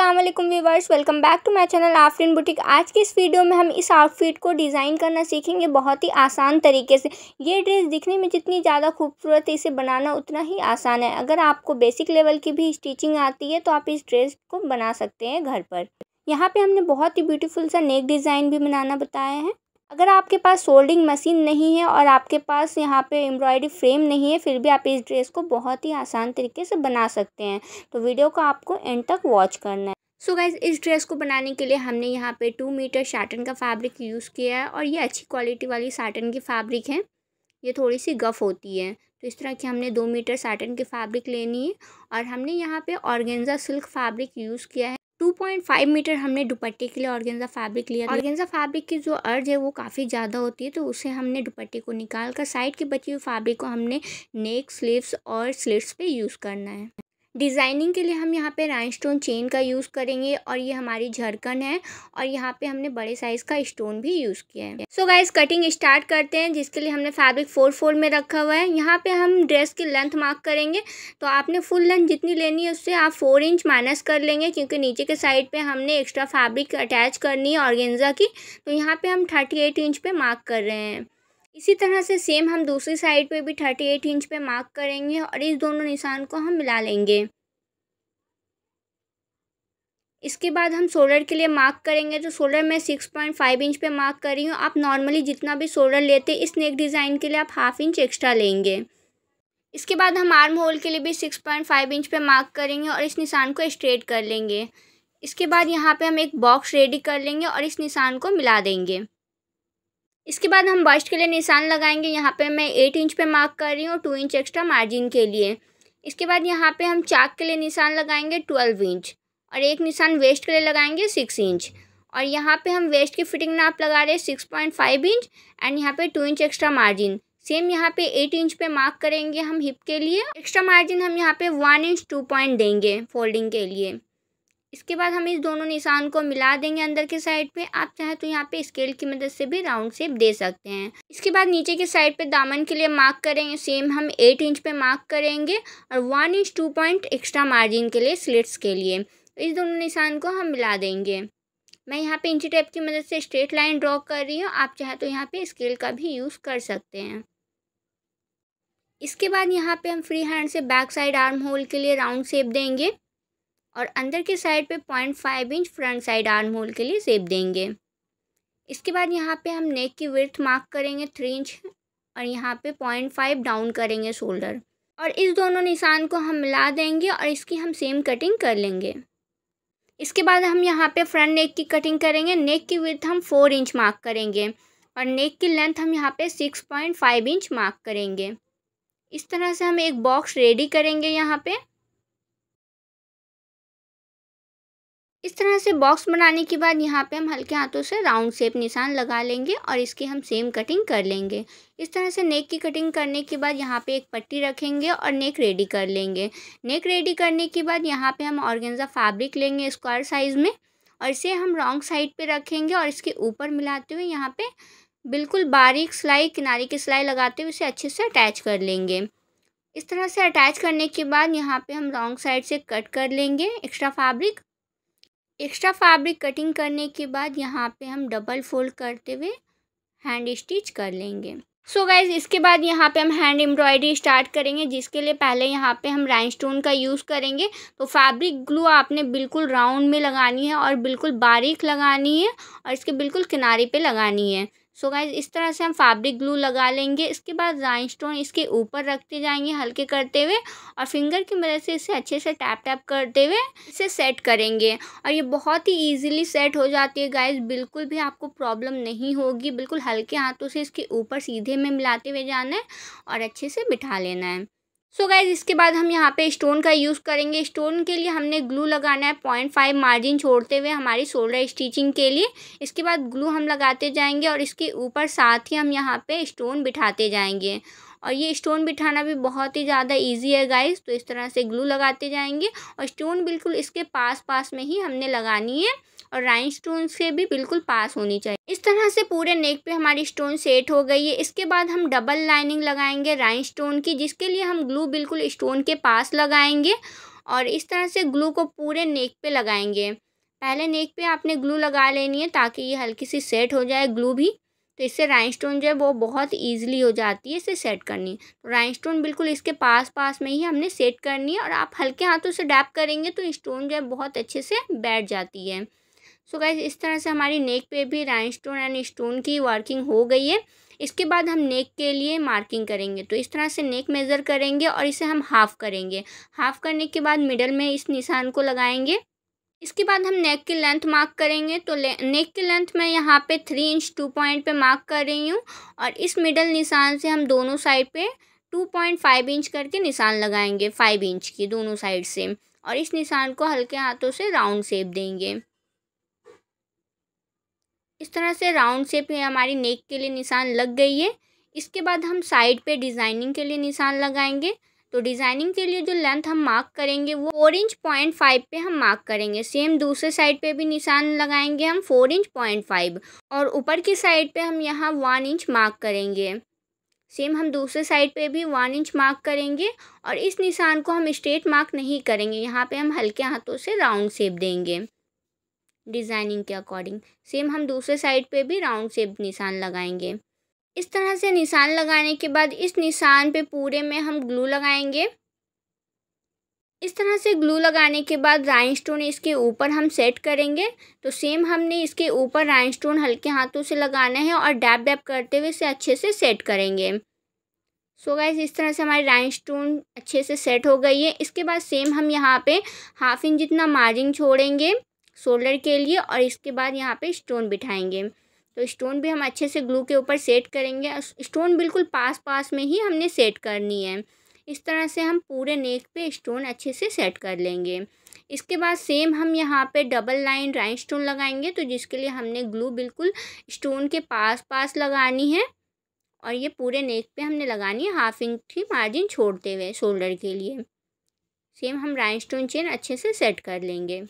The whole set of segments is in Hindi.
Aslam viewers welcome back to my channel Afreen boutique आज की इस वीडियो में हम इस आउटफिट को डिज़ाइन करना सीखेंगे बहुत ही आसान तरीके से ये ड्रेस दिखने में जितनी ज़्यादा खूबसूरत है इसे बनाना उतना ही आसान है अगर आपको बेसिक लेवल की भी स्टिचिंग आती है तो आप इस ड्रेस को बना सकते हैं घर पर यहाँ पे हमने बहुत ही ब्यूटीफुल सा नेक डिज़ाइन भी बनाना बताया है अगर आपके पास सोल्डिंग मशीन नहीं है और आपके पास यहाँ पे एम्ब्रॉयडरी फ्रेम नहीं है फिर भी आप इस ड्रेस को बहुत ही आसान तरीके से बना सकते हैं तो वीडियो को आपको एंड तक वॉच करना है सो so गाइज इस ड्रेस को बनाने के लिए हमने यहाँ पे टू मीटर साटन का फैब्रिक यूज़ किया है और ये अच्छी क्वालिटी वाली साटन की फैब्रिक है ये थोड़ी सी गफ होती है तो इस तरह की हमने दो मीटर साटन की फैब्रिक लेनी है और हमने यहाँ पे ऑर्गेन्जा सिल्क फैब्रिक यूज़ किया है 2.5 मीटर हमने दुपट्टे के लिए ऑर्गेंजा फैब्रिक लिया ऑर्गेंजा फैब्रिक की जो अर्ज है वो काफ़ी ज़्यादा होती है तो उसे हमने दुपट्टे को निकाल कर साइड की बची हुई फैब्रिक को हमने नेक स्लीव्स और स्लिट्स पे यूज़ करना है डिज़ाइनिंग के लिए हम यहाँ पे राइनस्टोन चेन का यूज़ करेंगे और ये हमारी झरकन है और यहाँ पे हमने बड़े साइज़ का स्टोन भी यूज़ किया है सो गाइज कटिंग स्टार्ट करते हैं जिसके लिए हमने फैब्रिक फोर फोर में रखा हुआ है यहाँ पे हम ड्रेस की लेंथ मार्क करेंगे तो आपने फुल लेंथ जितनी लेनी है उससे आप फोर इंच माइनस कर लेंगे क्योंकि नीचे के साइड पर हमने एक्स्ट्रा फैब्रिक अटैच करनी है ऑर्गेंजा की तो यहाँ पर हम थर्टी इंच पर मार्क कर रहे हैं इसी तरह से सेम हम दूसरी साइड पे भी थर्टी एट इंच पे मार्क करेंगे और इस दोनों निशान को हम मिला लेंगे इसके बाद हम शोल्डर के लिए मार्क करेंगे तो शोल्डर मैं सिक्स पॉइंट फाइव इंच पे मार्क कर रही हूँ आप नॉर्मली जितना भी शोल्डर लेते इस नेक डिज़ाइन के लिए आप हाफ इंच एक्स्ट्रा लेंगे इसके बाद हम आर्म होल के लिए भी सिक्स पॉइंट फाइव इंच पे मार्क करेंगे और इस निशान को स्ट्रेट कर लेंगे इसके बाद यहाँ पे हम एक बॉक्स रेडी कर लेंगे और इस निशान को मिला देंगे इसके बाद हम बस्ट के लिए निशान लगाएंगे यहाँ पे मैं एट इंच पे मार्क कर रही हूँ टू इंच एक्स्ट्रा मार्जिन के लिए इसके बाद यहाँ पे हम चाक के लिए निशान लगाएंगे ट्वेल्व इंच और एक निशान वेस्ट के लिए लगाएंगे सिक्स इंच और यहाँ पे हम वेस्ट की फिटिंग नाप लगा रहे हैं six point five inch and यहाँ पे two inch extra margin same यहाँ पे एट इंच पे मार्क करेंगे हम हिप के लिए एक्स्ट्रा मार्जिन हम यहाँ पे वन इंच टू पॉइंट देंगे फोल्डिंग के लिए इसके बाद हम इस दोनों निशान को मिला देंगे अंदर के साइड पे आप चाहे तो यहाँ पे स्केल की मदद से भी राउंड शेप दे सकते हैं इसके बाद नीचे के साइड पे दामन के लिए मार्क करेंगे सेम हम एट इंच पे मार्क करेंगे और one inch two point extra margin के लिए स्लिट्स के लिए इस दोनों निशान को हम मिला देंगे मैं यहाँ पे इंची टेप की मदद से स्ट्रेट लाइन ड्रॉ कर रही हूँ आप चाहे तो यहाँ पे स्केल का भी यूज़ कर सकते हैं इसके बाद यहाँ पे हम फ्री हैंड से बैक साइड आर्म होल के लिए राउंड शेप देंगे और अंदर के साइड पे point five inch front side arm hole के लिए सेप देंगे इसके बाद यहाँ पे हम नेक की विर्थ मार्क करेंगे थ्री इंच और यहाँ पे पॉइंट फाइव डाउन करेंगे शोल्डर और इस दोनों निशान को हम मिला देंगे और इसकी हम सेम कटिंग कर लेंगे इसके बाद हम यहाँ पे फ्रंट नेक की कटिंग करेंगे नेक की विर्थ हम फोर इंच मार्क करेंगे और नेक की लेंथ हम यहाँ पे six point five inch mark करेंगे इस तरह से हम एक बॉक्स रेडी करेंगे यहाँ पर इस तरह से बॉक्स बनाने के बाद यहाँ पे हम हल्के हाथों से राउंड शेप निशान लगा लेंगे और इसकी हम सेम कटिंग कर लेंगे इस तरह से नेक की कटिंग करने के बाद यहाँ पे एक पट्टी रखेंगे और नेक रेडी कर लेंगे नेक रेडी करने के बाद यहाँ पे हम ऑर्गेंजा फैब्रिक लेंगे स्क्वायर साइज़ में और इसे हम रॉन्ग साइड पर रखेंगे और इसके ऊपर मिलाते हुए यहाँ पर बिल्कुल बारीक सिलाई किनारे की सिलाई लगाते हुए इसे अच्छे से अटैच कर लेंगे इस तरह से अटैच करने के बाद यहाँ पे हम रॉन्ग साइड से कट कर लेंगे extra fabric extra fabric cutting करने के बाद यहाँ पे हम डबल फोल्ड करते हुए हैंड स्टिच कर लेंगे सो so गाइज इसके बाद यहाँ पे हम हैंड एम्ब्रॉयडरी स्टार्ट करेंगे जिसके लिए पहले यहाँ पे हम राइन स्टोन का यूज़ करेंगे तो फैब्रिक ग्लू आपने बिल्कुल राउंड में लगानी है और बिल्कुल बारीक लगानी है और इसके बिल्कुल किनारे पे लगानी है सो so गाइज इस तरह से हम फैब्रिक ग्लू लगा लेंगे इसके बाद राइन स्टोन इसके ऊपर रखते जाएंगे हल्के करते हुए और फिंगर की मदद से इसे अच्छे से टैप टैप करते हुए इसे सेट करेंगे और ये बहुत ही ईजिली सेट हो जाती है गाइज बिल्कुल भी आपको प्रॉब्लम नहीं होगी बिल्कुल हल्के हाथों से इसके ऊपर सीधे में मिलाते हुए जाना है और अच्छे से बिठा लेना है सो so गाइज इसके बाद हम यहाँ पे स्टोन का यूज़ करेंगे स्टोन के लिए हमने ग्लू लगाना है पॉइंट फाइव मार्जिन छोड़ते हुए हमारी शोल्डर स्टिचिंग के लिए इसके बाद ग्लू हम लगाते जाएंगे और इसके ऊपर साथ ही हम यहाँ पे स्टोन बिठाते जाएंगे और ये स्टोन बिठाना भी बहुत ही ज़्यादा इजी है गाइज तो इस तरह से ग्लू लगाते जाएंगे और स्टोन बिल्कुल इसके पास पास में ही हमने लगानी है और राइन स्टोन से भी बिल्कुल पास होनी चाहिए इस तरह से पूरे नेक पे हमारी स्टोन सेट हो गई है इसके बाद हम डबल लाइनिंग लगाएंगे राइन स्टोन की जिसके लिए हम ग्लू बिल्कुल स्टोन के पास लगाएंगे और इस तरह से ग्लू को पूरे नेक पे लगाएंगे पहले नेक पे आपने ग्लू लगा लेनी है ताकि ये हल्की सी सेट हो जाए ग्लू भी तो इससे राइन स्टोन जो है वो बहुत ईजिली हो जाती है इसे सेट करनी तो राइन स्टोन बिल्कुल इसके पास पास में ही हमने सेट करनी है और आप हल्के हाथों से डैप करेंगे तो स्टोन जो है बहुत अच्छे से बैठ जाती है सो गाइज इस तरह से हमारी नेक पे भी राइनस्टोन एंड स्टोन की वर्किंग हो गई है इसके बाद हम नेक के लिए मार्किंग करेंगे तो इस तरह से नेक मेज़र करेंगे और इसे हम हाफ़ करेंगे हाफ़ करने के बाद मिडल में इस निशान को लगाएंगे इसके बाद हम नेक की लेंथ मार्क करेंगे तो नेक की लेंथ मैं यहाँ पे थ्री इंच टू पॉइंट पे मार्क कर रही हूँ और इस मिडल निशान से हम दोनों साइड पे टू पॉइंट फाइव इंच करके निशान लगाएंगे फाइव इंच की दोनों साइड से और इस निशान को हल्के हाथों से राउंड शेप देंगे इस तरह से राउंड शेप में हमारी नेक के लिए निशान लग गई है इसके बाद हम साइड पे डिज़ाइनिंग के लिए निशान लगाएंगे तो डिज़ाइनिंग के लिए जो लेंथ हम मार्क करेंगे वो फोर इंच पॉइंट फाइव पर हम मार्क करेंगे सेम दूसरे साइड पे भी निशान लगाएंगे हम फोर इंच पॉइंट फाइव और ऊपर की साइड पे हम यहाँ वन इंच मार्क करेंगे सेम हम दूसरे साइड पे भी वन इंच मार्क करेंगे और इस निशान को हम स्ट्रेट मार्क नहीं करेंगे यहाँ पर हम हल्के हाथों से राउंड शेप देंगे डिज़ाइनिंग के अकॉर्डिंग सेम हम दूसरे साइड पे भी राउंड शेप निशान लगाएंगे इस तरह से निशान लगाने के बाद इस निशान पे पूरे में हम ग्लू लगाएंगे इस तरह से ग्लू लगाने के बाद राइनस्टोन इसके ऊपर हम सेट करेंगे तो सेम हमने इसके ऊपर राइनस्टोन हल्के हाथों से लगाना है और डैप डैप करते हुए इसे अच्छे से सेट करेंगे सो so गैस इस तरह से हमारी राइनस्टोन अच्छे से सेट हो गई है इसके बाद सेम हम यहाँ पे हाफ इंच जितना मार्जिन छोड़ेंगे शोल्डर के लिए और इसके बाद यहाँ पे स्टोन बिठाएंगे तो स्टोन भी हम अच्छे से ग्लू के ऊपर सेट करेंगे स्टोन बिल्कुल पास पास में ही हमने सेट करनी है इस तरह से हम पूरे नेक पे स्टोन अच्छे से सेट कर लेंगे इसके बाद सेम हम यहाँ पे डबल लाइन राइन स्टोन लगाएंगे तो जिसके लिए हमने ग्लू बिल्कुल स्टोन के पास पास लगानी है और ये पूरे नेक पे हमने लगानी है हाफ इंच की मार्जिन छोड़ते हुए शोल्डर के लिए सेम हम राइन स्टोन चेन अच्छे से सेट कर लेंगे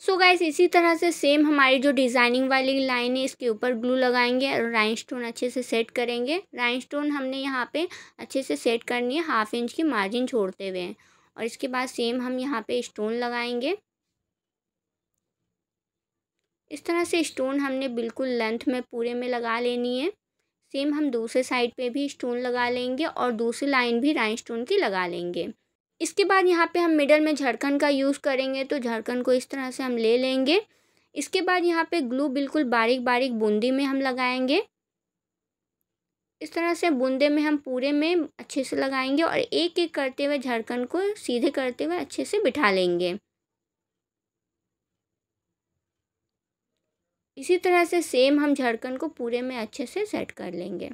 सो so गाइस इसी तरह से सेम हमारी जो डिज़ाइनिंग वाली लाइन है इसके ऊपर ग्लू लगाएंगे और राइन स्टोन अच्छे से सेट करेंगे राइन स्टोन हमने यहाँ पे अच्छे से सेट करनी है हाफ इंच की मार्जिन छोड़ते हुए और इसके बाद सेम हम यहाँ पे स्टोन लगाएंगे इस तरह से स्टोन हमने बिल्कुल लेंथ में पूरे में लगा लेनी है सेम हम दूसरे साइड पर भी स्टोन लगा लेंगे और दूसरी लाइन भी राइन स्टोन की लगा लेंगे इसके बाद यहाँ पे हम मिडल में झड़कन का यूज़ करेंगे तो झड़कन को इस तरह से हम ले लेंगे इसके बाद यहाँ पे ग्लू बिल्कुल बारीक बारीक बूंदी में हम लगाएंगे इस तरह से बूंदे में हम पूरे में अच्छे से लगाएंगे और एक एक करते हुए झड़कन को सीधे करते हुए अच्छे से बिठा लेंगे इसी तरह से सेम हम झड़कन को पूरे में अच्छे से सेट कर लेंगे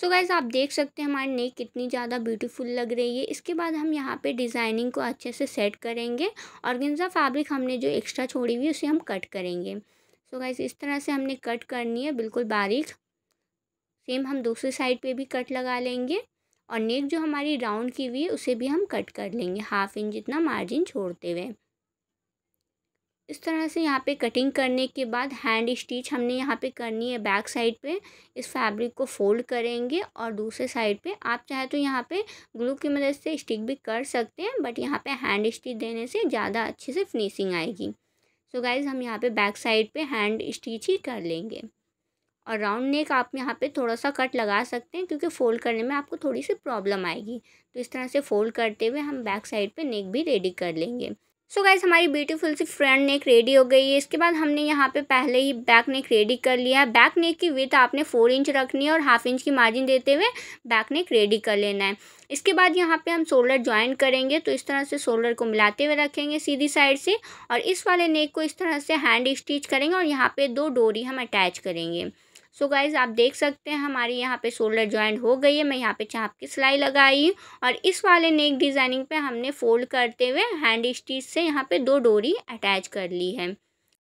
सो so गाइज आप देख सकते हैं हमारी नेक कितनी ज़्यादा ब्यूटीफुल लग रही है इसके बाद हम यहाँ पे डिज़ाइनिंग को अच्छे से सेट करेंगे और गेंजा फैब्रिक हमने जो एक्स्ट्रा छोड़ी हुई उसे हम कट करेंगे सो so गाइज इस तरह से हमने कट करनी है बिल्कुल बारीक सेम हम दूसरी साइड पे भी कट लगा लेंगे और नेक जो हमारी राउंड की हुई है उसे भी हम कट कर लेंगे हाफ इंच जितना मार्जिन छोड़ते हुए इस तरह से यहाँ पे कटिंग करने के बाद हैंड स्टिच हमने यहाँ पे करनी है बैक साइड पे इस फैब्रिक को फोल्ड करेंगे और दूसरे साइड पे आप चाहे तो यहाँ पे ग्लू की मदद से स्टिक भी कर सकते हैं बट यहाँ पे हैंड स्टिच देने से ज़्यादा अच्छे से फिनिशिंग आएगी सो so गाइज हम यहाँ पे बैक साइड पे हैंड स्टिच ही कर लेंगे और राउंड नेक आप यहाँ पे थोड़ा सा कट लगा सकते हैं क्योंकि फ़ोल्ड करने में आपको थोड़ी सी प्रॉब्लम आएगी तो इस तरह से फ़ोल्ड करते हुए हम बैक साइड पे नेक भी रेडी कर लेंगे सो so गाइज हमारी ब्यूटीफुल सी फ्रंट नेक रेडी हो गई है इसके बाद हमने यहाँ पे पहले ही बैक नेक रेडी कर लिया है बैक नेक की विथ आपने फोर इंच रखनी है और हाफ इंच की मार्जिन देते हुए बैक नेक रेडी कर लेना है इसके बाद यहाँ पे हम शोल्डर ज्वाइन करेंगे तो इस तरह से शोल्डर को मिलाते हुए रखेंगे सीधी साइड से और इस वाले नेक को इस तरह से हैंड स्टिच करेंगे और यहाँ पर दो डोरी हम अटैच करेंगे सो गाइज़ आप देख सकते हैं हमारी यहाँ पे शोल्डर ज्वाइंट हो गई है मैं यहाँ पे चाप की सिलाई लगाई और इस वाले नेक डिज़ाइनिंग पे हमने फोल्ड करते हुए हैंड स्टिच से यहाँ पे दो डोरी अटैच कर ली है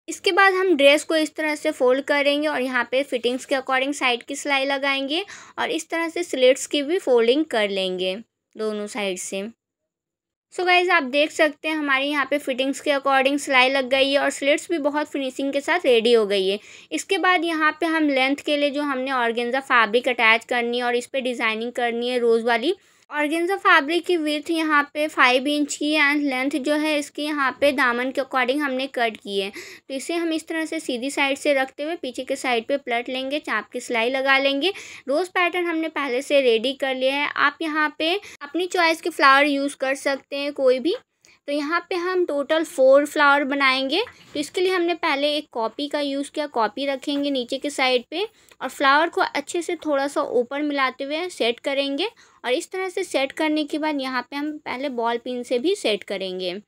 इसके बाद हम ड्रेस को इस तरह से फोल्ड करेंगे और यहाँ पे फिटिंग्स के अकॉर्डिंग साइड की सिलाई लगाएंगे और इस तरह से स्लेट्स की भी फोल्डिंग कर लेंगे दोनों साइड से सो so गाइज आप देख सकते हैं हमारे यहाँ पे फिटिंग्स के अकॉर्डिंग सिलाई लग गई है और स्लिट्स भी बहुत फिनिशिंग के साथ रेडी हो गई है इसके बाद यहाँ पे हम लेंथ के लिए जो हमने ऑर्गेन्जा फैब्रिक अटैच करनी है और इस पर डिज़ाइनिंग करनी है रोज़ वाली ऑर्गेंजा फैब्रिक की विथ यहाँ पे फाइव इंच की है एंड लेंथ जो है इसकी यहाँ पे दामन के अकॉर्डिंग हमने कट की है तो इसे हम इस तरह से सीधी साइड से रखते हुए पीछे के साइड पे प्लट लेंगे चाप की सिलाई लगा लेंगे रोज़ पैटर्न हमने पहले से रेडी कर लिया है आप यहाँ पे अपनी चॉइस के फ्लावर यूज़ कर सकते हैं कोई भी तो यहाँ पे हम टोटल फोर फ्लावर बनाएंगे तो इसके लिए हमने पहले एक कॉपी का यूज़ किया कॉपी रखेंगे नीचे के साइड पे और फ्लावर को अच्छे से थोड़ा सा ऊपर मिलाते हुए सेट करेंगे और इस तरह से सेट करने के बाद यहाँ पे हम पहले बॉल पिन से भी सेट करेंगे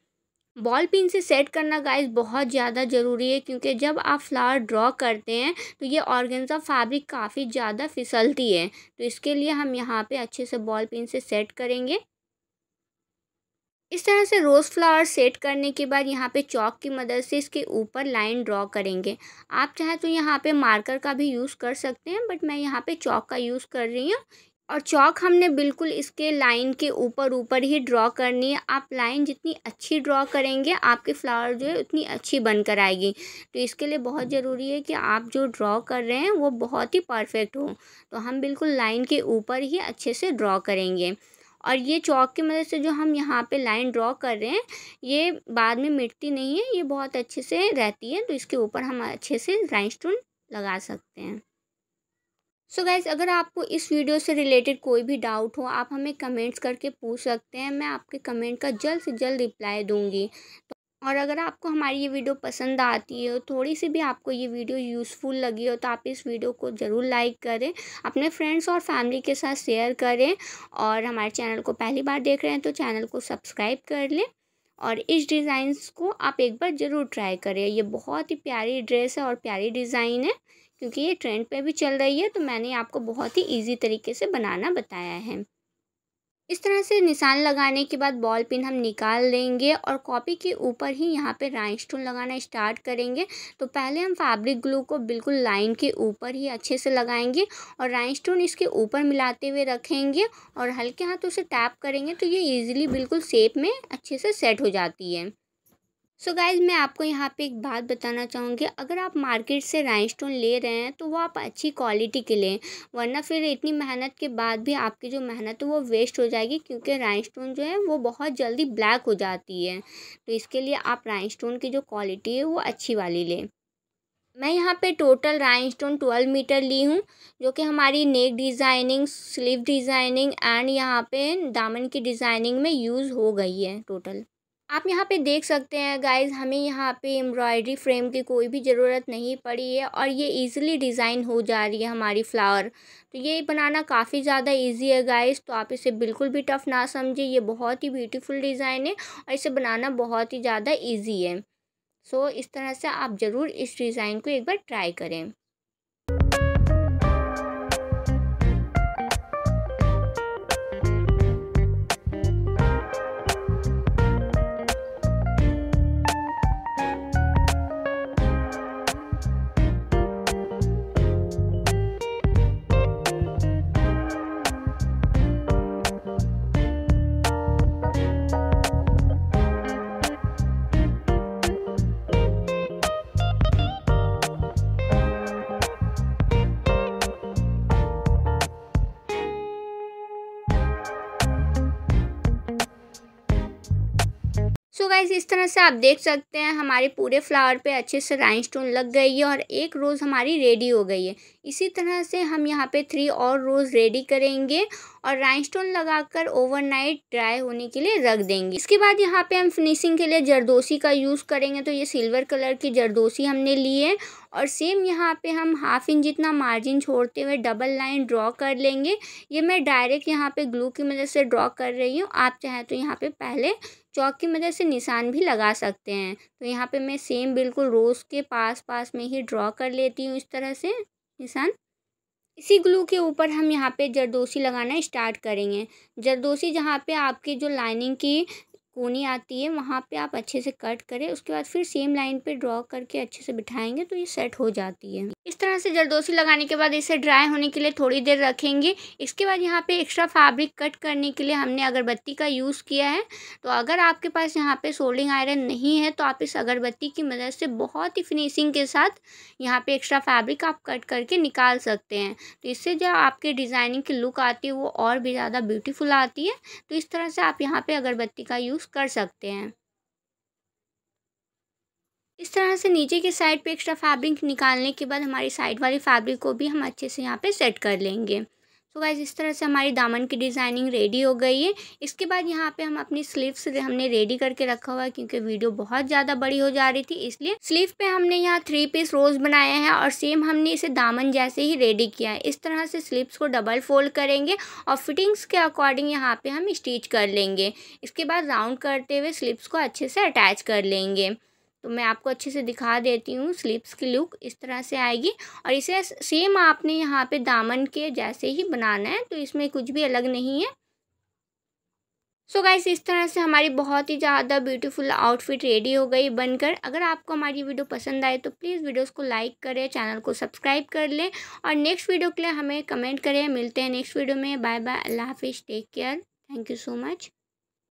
बॉल पिन से सेट करना गाइस बहुत ज़्यादा ज़रूरी है क्योंकि जब आप फ्लावर ड्रॉ करते हैं तो ये ऑर्गेन्जा फैब्रिक काफ़ी ज़्यादा फिसलती है तो इसके लिए हम यहाँ पे अच्छे से बॉल पिन से सेट करेंगे इस तरह से रोज़ फ्लावर सेट करने के बाद यहाँ पे चौक की मदद से इसके ऊपर लाइन ड्रॉ करेंगे आप चाहे तो यहाँ पे मार्कर का भी यूज़ कर सकते हैं बट मैं यहाँ पे चौक का यूज़ कर रही हूँ और चौक हमने बिल्कुल इसके लाइन के ऊपर ऊपर ही ड्रॉ करनी है आप लाइन जितनी अच्छी ड्रॉ करेंगे आपके फ्लावर जो है उतनी अच्छी बनकर आएगी तो इसके लिए बहुत ज़रूरी है कि आप जो ड्रॉ कर रहे हैं वो बहुत ही परफेक्ट हो तो हम बिल्कुल लाइन के ऊपर ही अच्छे से ड्रॉ करेंगे और ये चौक की मदद से जो हम यहाँ पे लाइन ड्रॉ कर रहे हैं ये बाद में मिटती नहीं है ये बहुत अच्छे से रहती है तो इसके ऊपर हम अच्छे से लाइन स्टोन लगा सकते हैं सो so गैस अगर आपको इस वीडियो से रिलेटेड कोई भी डाउट हो आप हमें कमेंट्स करके पूछ सकते हैं मैं आपके कमेंट का जल्द से जल्द रिप्लाई दूँगी तो और अगर आपको हमारी ये वीडियो पसंद आती है थोड़ी सी भी आपको ये वीडियो यूज़फुल लगी हो तो आप इस वीडियो को ज़रूर लाइक करें अपने फ्रेंड्स और फैमिली के साथ शेयर करें और हमारे चैनल को पहली बार देख रहे हैं तो चैनल को सब्सक्राइब कर लें और इस डिज़ाइंस को आप एक बार ज़रूर ट्राई करें ये बहुत ही प्यारी ड्रेस है और प्यारी डिज़ाइन है क्योंकि ये ट्रेंड पे भी चल रही है तो मैंने आपको बहुत ही ईजी तरीके से बनाना बताया है इस तरह से निशान लगाने के बाद बॉल पिन हम निकाल लेंगे और कॉपी के ऊपर ही यहाँ पे राइन स्टोन लगाना स्टार्ट करेंगे तो पहले हम फैब्रिक ग्लू को बिल्कुल लाइन के ऊपर ही अच्छे से लगाएंगे और राइन स्टोन इसके ऊपर मिलाते हुए रखेंगे और हल्के हाथों से टैप करेंगे तो ये इजीली बिल्कुल शेप में अच्छे से सेट हो जाती है सो so गाइज मैं आपको यहाँ पे एक बात बताना चाहूँगी अगर आप मार्केट से राइन स्टोन ले रहे हैं तो वो आप अच्छी क्वालिटी के लें वरना फिर इतनी मेहनत के बाद भी आपकी जो मेहनत है वो वेस्ट हो जाएगी क्योंकि राइन स्टोन जो है वो बहुत जल्दी ब्लैक हो जाती है तो इसके लिए आप राइन स्टोन की जो क्वालिटी है वो अच्छी वाली लें मैं यहाँ पे total rhinestone twelve metre ली हूँ जो कि हमारी neck designing sleeve designing and यहाँ पे दामन की डिज़ाइनिंग में यूज़ हो गई है टोटल आप यहाँ पे देख सकते हैं गाइज़ हमें यहाँ पे एम्ब्रॉयडरी फ्रेम की कोई भी ज़रूरत नहीं पड़ी है और ये इजीली डिज़ाइन हो जा रही है हमारी फ्लावर तो ये बनाना काफ़ी ज़्यादा इजी है गाइज़ तो आप इसे बिल्कुल भी टफ़ ना समझिए ये बहुत ही ब्यूटीफुल डिज़ाइन है और इसे बनाना बहुत ही ज़्यादा ईजी है सो so, इस तरह से आप ज़रूर इस डिज़ाइन को एक बार ट्राई करें गाइज इस तरह से आप देख सकते हैं हमारे पूरे फ्लावर पे अच्छे से स्टोन लग गई है और एक रोज़ हमारी रेडी हो गई है इसी तरह से हम यहाँ पे थ्री और रोज़ रेडी करेंगे और कर लगाकर ओवरनाइट ड्राई होने के लिए रख देंगे इसके बाद यहाँ पे हम फिनिशिंग के लिए जरदोसी का यूज़ करेंगे तो ये सिल्वर कलर की जरदोसी हमने ली है और सेम यहाँ पे हम हाफ इंच जितना मार्जिन छोड़ते हुए डबल लाइन ड्रॉ कर लेंगे ये मैं डायरेक्ट यहाँ पे ग्लू की मदद से ड्रॉ कर रही हूँ आप चाहें तो यहाँ पे पहले चौक की मदद से निशान भी लगा सकते हैं तो यहाँ पे मैं सेम बिल्कुल रोज़ के पास पास में ही ड्रॉ कर लेती हूँ इस तरह से निशान इसी ग्लू के ऊपर हम यहाँ पे जरदोसी लगाना स्टार्ट करेंगे जरदोसी जहाँ पे आपकी जो लाइनिंग की कोनी आती है वहाँ पे आप अच्छे से कट करें उसके बाद फिर सेम लाइन पे ड्रॉ करके अच्छे से बिठाएंगे तो ये सेट हो जाती है इस तरह से जरदोसी लगाने के बाद इसे ड्राई होने के लिए थोड़ी देर रखेंगे इसके बाद यहाँ पे एक्स्ट्रा फैब्रिक कट करने के लिए हमने अगरबत्ती का यूज़ किया है तो अगर आपके पास यहाँ पर सोल्डिंग आयरन नहीं है तो आप इस अगरबत्ती की मदद से बहुत ही फिनिशिंग के साथ यहाँ पर एक्स्ट्रा फैब्रिक आप कट करके निकाल सकते हैं तो इससे जो आपके डिज़ाइनिंग की लुक आती है वो और भी ज़्यादा ब्यूटीफुल आती है तो इस तरह से आप यहाँ पर अगरबत्ती का यूज़ यूज़ कर सकते हैं इस तरह से नीचे के साइड पे एक्स्ट्रा फैब्रिक निकालने के बाद हमारी साइड वाली फैब्रिक को भी हम अच्छे से यहाँ पे सेट कर लेंगे सो वैसे गाइज इस तरह से हमारी दामन की डिज़ाइनिंग रेडी हो गई है इसके बाद यहाँ पे हम अपनी स्लीव्स हमने रेडी करके रखा हुआ है क्योंकि वीडियो बहुत ज़्यादा बड़ी हो जा रही थी इसलिए स्लीव पे हमने यहाँ थ्री पीस रोज बनाया है और सेम हमने इसे दामन जैसे ही रेडी किया है इस तरह से स्लीव्स को डबल फोल्ड करेंगे और फिटिंग्स के अकॉर्डिंग यहाँ पर हम स्टिच कर लेंगे इसके बाद राउंड करते हुए स्लीव्स को अच्छे से अटैच कर लेंगे तो मैं आपको अच्छे से दिखा देती हूँ स्लीप्स की लुक इस तरह से आएगी और इसे सेम आपने यहाँ पे दामन के जैसे ही बनाना है तो इसमें कुछ भी अलग नहीं है सो so गाइस इस तरह से हमारी बहुत ही ज़्यादा ब्यूटीफुल आउटफिट रेडी हो गई बनकर अगर आपको हमारी वीडियो पसंद आए तो प्लीज़ वीडियोस को लाइक करें चैनल को सब्सक्राइब कर लें और नेक्स्ट वीडियो के लिए हमें कमेंट करें मिलते हैं नेक्स्ट वीडियो में बाय बाय अल्लाह हाफिज़ take care thank you so much